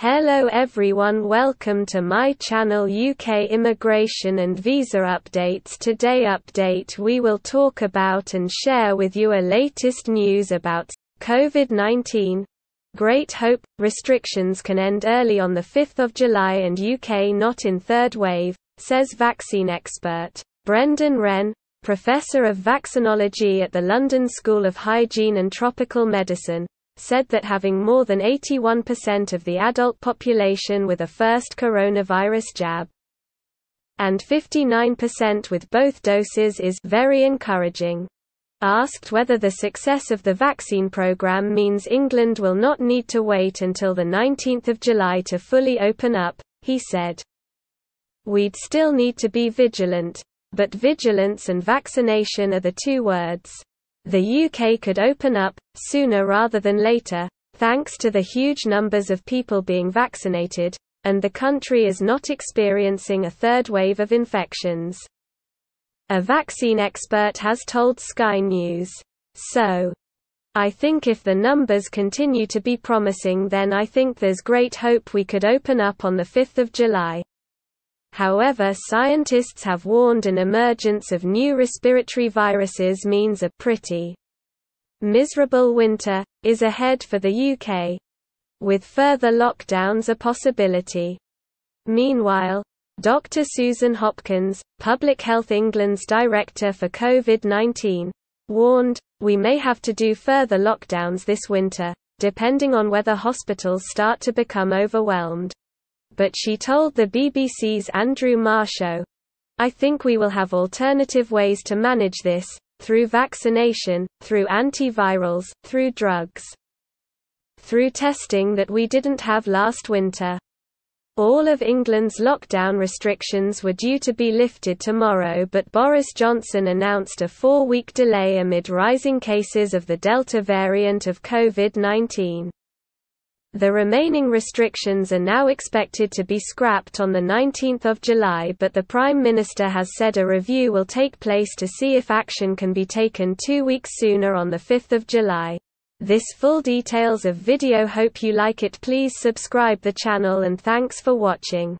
Hello everyone welcome to my channel UK Immigration and Visa Updates Today update we will talk about and share with you a latest news about COVID-19. Great hope, restrictions can end early on 5 July and UK not in third wave, says vaccine expert. Brendan Wren, Professor of Vaccinology at the London School of Hygiene and Tropical Medicine, said that having more than 81% of the adult population with a first coronavirus jab and 59% with both doses is very encouraging. Asked whether the success of the vaccine program means England will not need to wait until the 19th of July to fully open up, he said, "We'd still need to be vigilant, but vigilance and vaccination are the two words the UK could open up, sooner rather than later, thanks to the huge numbers of people being vaccinated, and the country is not experiencing a third wave of infections. A vaccine expert has told Sky News. So. I think if the numbers continue to be promising then I think there's great hope we could open up on the 5th of July. However scientists have warned an emergence of new respiratory viruses means a pretty miserable winter, is ahead for the UK. With further lockdowns a possibility. Meanwhile, Dr. Susan Hopkins, Public Health England's director for COVID-19, warned, we may have to do further lockdowns this winter, depending on whether hospitals start to become overwhelmed but she told the BBC's Andrew Marshall, I think we will have alternative ways to manage this, through vaccination, through antivirals, through drugs. Through testing that we didn't have last winter. All of England's lockdown restrictions were due to be lifted tomorrow but Boris Johnson announced a four-week delay amid rising cases of the Delta variant of COVID-19. The remaining restrictions are now expected to be scrapped on 19 July but the Prime Minister has said a review will take place to see if action can be taken two weeks sooner on 5 July. This full details of video hope you like it please subscribe the channel and thanks for watching.